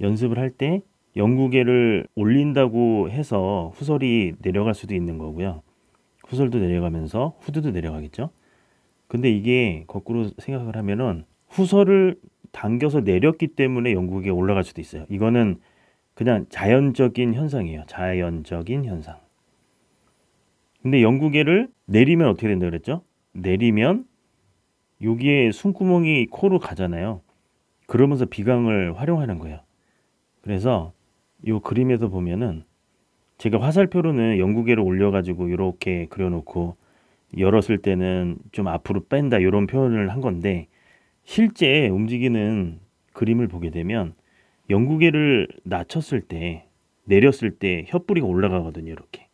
연습을 할 때 영구계를 올린다고 해서 후설이 내려갈 수도 있는 거고요. 후설도 내려가면서 후드도 내려가겠죠. 근데 이게 거꾸로 생각을 하면은 후설을 당겨서 내렸기 때문에 영국에 올라갈 수도 있어요. 이거는 그냥 자연적인 현상이에요. 자연적인 현상. 근데 영국에를 내리면 어떻게 된다 그랬죠? 내리면 여기에 숨구멍이 코로 가잖아요. 그러면서 비강을 활용하는 거예요. 그래서 이 그림에서 보면은 제가 화살표로는 연구개를 올려가지고 이렇게 그려놓고 열었을 때는 좀 앞으로 뺀다 이런 표현을 한 건데 실제 움직이는 그림을 보게 되면 연구개를 낮췄을 때 내렸을 때 혀뿌리가 올라가거든요 이렇게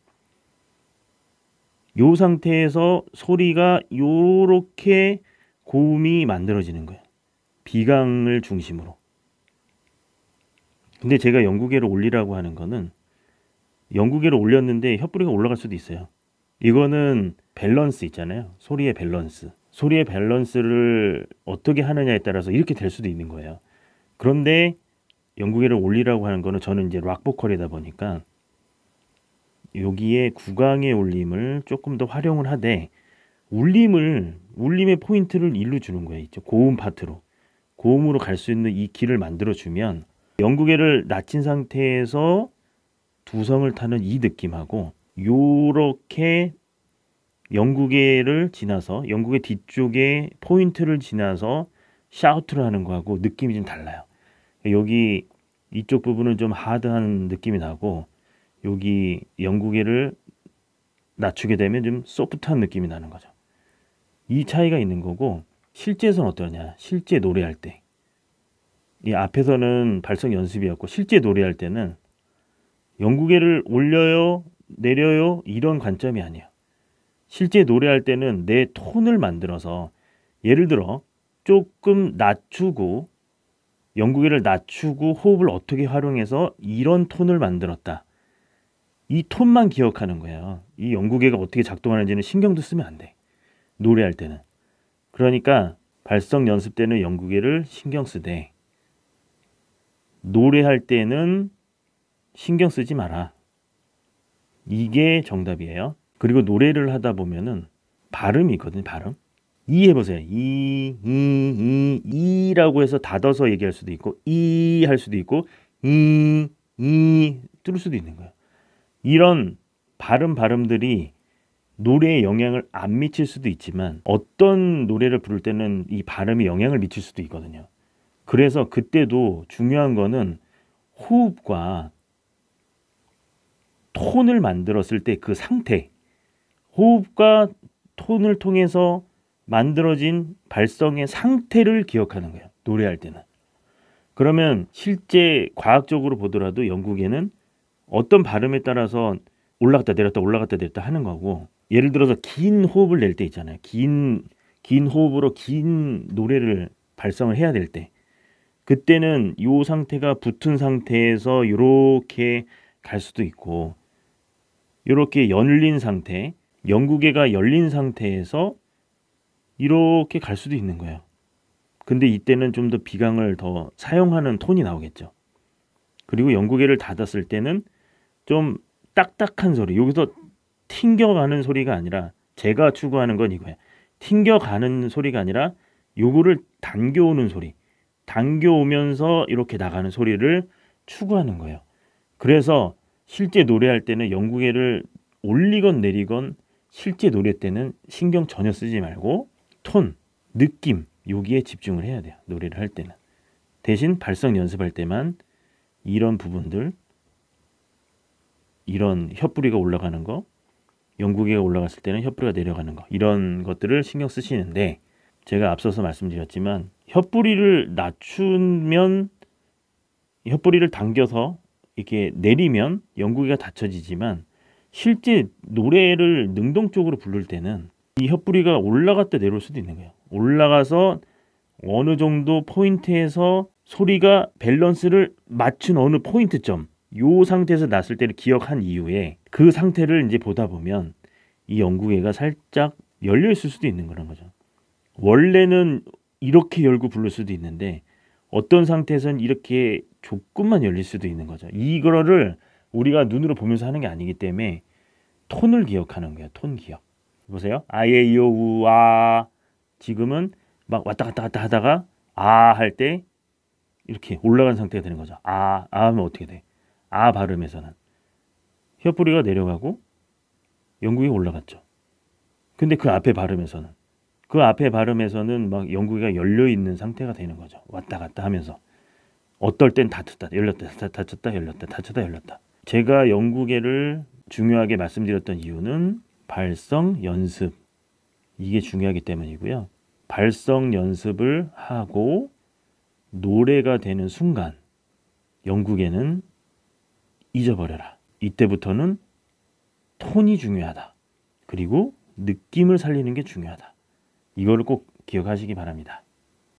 요 상태에서 소리가 요렇게 고음이 만들어지는 거예요 비강을 중심으로 근데 제가 영국계를 올리라고 하는 거는 영국계를 올렸는데 혀뿌리가 올라갈 수도 있어요. 이거는 밸런스 있잖아요. 소리의 밸런스. 소리의 밸런스를 어떻게 하느냐에 따라서 이렇게 될 수도 있는 거예요. 그런데 영국계를 올리라고 하는 거는 저는 이제 락 보컬이다 보니까 여기에 구강의 울림을 조금 더 활용을 하되 울림을 울림의 포인트를 일로 주는 거예요. 고음 파트로 고음으로 갈 수 있는 이 길을 만들어 주면 영국애를 낮춘 상태에서 두성을 타는 이 느낌하고 요렇게 영국애를 지나서 영국의 뒤쪽에 포인트를 지나서 샤우트를 하는 거하고 느낌이 좀 달라요. 여기 이쪽 부분은 좀 하드한 느낌이 나고 여기 영국애를 낮추게 되면 좀 소프트한 느낌이 나는 거죠. 이 차이가 있는 거고 실제에서는 어떠냐 실제 노래할 때이 앞에서는 발성 연습이었고 실제 노래할 때는 영국계를 올려요 내려요 이런 관점이 아니에요. 실제 노래할 때는 내 톤을 만들어서 예를 들어 조금 낮추고 영국계를 낮추고 호흡을 어떻게 활용해서 이런 톤을 만들었다. 이 톤만 기억하는 거예요. 이 영국계가 어떻게 작동하는지는 신경도 쓰면 안 돼. 노래할 때는. 그러니까 발성 연습 때는 영국계를 신경 쓰되 노래할 때는 신경 쓰지 마라. 이게 정답이에요. 그리고 노래를 하다 보면은 발음이 있거든요. 발음. 이 해보세요. 이, 이, 이, 이라고 해서 닫아서 얘기할 수도 있고, 이 할 수도 있고, 이, 이 뚫을 수도 있는 거예요. 이런 발음 발음들이 노래에 영향을 안 미칠 수도 있지만 어떤 노래를 부를 때는 이 발음이 영향을 미칠 수도 있거든요. 그래서 그때도 중요한 거는 호흡과 톤을 만들었을 때 그 상태, 호흡과 톤을 통해서 만들어진 발성의 상태를 기억하는 거예요. 노래할 때는. 그러면 실제 과학적으로 보더라도 영국에는 어떤 발음에 따라서 올라갔다 내렸다 올라갔다 내렸다 하는 거고 예를 들어서 긴 호흡을 낼 때 있잖아요. 긴, 긴 호흡으로 긴 노래를 발성을 해야 될때 그때는 이 상태가 붙은 상태에서 이렇게 갈 수도 있고 이렇게 열린 상태 영구개가 열린 상태에서 이렇게 갈 수도 있는 거예요. 근데 이때는 좀 더 비강을 더 사용하는 톤이 나오겠죠. 그리고 연구개를 닫았을 때는 좀 딱딱한 소리. 여기서 튕겨가는 소리가 아니라 제가 추구하는 건 이거예요. 튕겨가는 소리가 아니라 요거를 당겨오는 소리. 당겨오면서 이렇게 나가는 소리를 추구하는 거예요. 그래서 실제 노래할 때는 영국애를 올리건 내리건 실제 노래 때는 신경 전혀 쓰지 말고 톤, 느낌 여기에 집중을 해야 돼요. 노래를 할 때는. 대신 발성 연습할 때만 이런 부분들 이런 혀뿌리가 올라가는 거영국애가 올라갔을 때는 혀뿌리가 내려가는 거 이런 것들을 신경 쓰시는데 제가 앞서서 말씀드렸지만 혀뿌리를 낮추면 혀뿌리를 당겨서 이렇게 내리면 연구기가 닫혀지지만 실제 노래를 능동 적으로 부를 때는 이 혀뿌리가 올라갔다 내려올 수도 있는 거예요. 올라가서 어느 정도 포인트에서 소리가 밸런스를 맞춘 어느 포인트점 요 상태에서 났을 때를 기억한 이후에 그 상태를 이제 보다 보면 이 연구개가 살짝 열려 있을 수도 있는 그런 거죠. 원래는 이렇게 열고 부를 수도 있는데 어떤 상태에선 이렇게 조금만 열릴 수도 있는 거죠. 이거를 우리가 눈으로 보면서 하는 게 아니기 때문에 톤을 기억하는 거예요. 톤 기억. 보세요. 아예 이오 우아 지금은 막 왔다 갔다 갔다 하다가 아 할 때 이렇게 올라간 상태가 되는 거죠. 아, 아 하면 어떻게 돼? 아 발음에서는 혀뿌리가 내려가고 영국이 올라갔죠. 근데 그 앞에 발음에서는 그 앞에 발음에서는 막 영국이가 열려 있는 상태가 되는 거죠. 왔다 갔다 하면서 어떨 땐 닫혔다 열렸다 다, 닫혔다 열렸다 닫혔다 열렸다. 제가 영국어를 중요하게 말씀드렸던 이유는 발성 연습 이게 중요하기 때문이고요. 발성 연습을 하고 노래가 되는 순간 영국에는 잊어버려라. 이때부터는 톤이 중요하다. 그리고 느낌을 살리는 게 중요하다. 이걸 꼭 기억하시기 바랍니다.